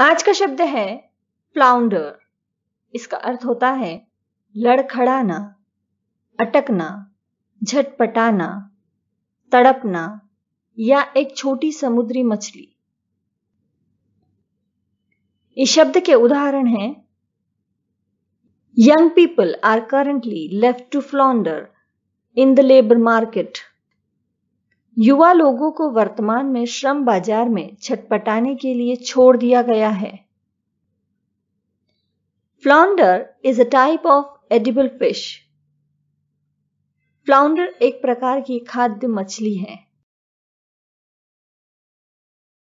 आज का शब्द है प्लाउंडर इसका अर्थ होता है लड़खड़ाना अटकना झटपटाना तड़पना या एक छोटी समुद्री मछली इस शब्द के उदाहरण हैं young people are currently left to flounder in the labour market युवा लोगों को वर्तमान में श्रम बाजार में छटपटाने के लिए छोड़ दिया गया है flounder is a type of edible fish flounder एक प्रकार की खाद्य मछली है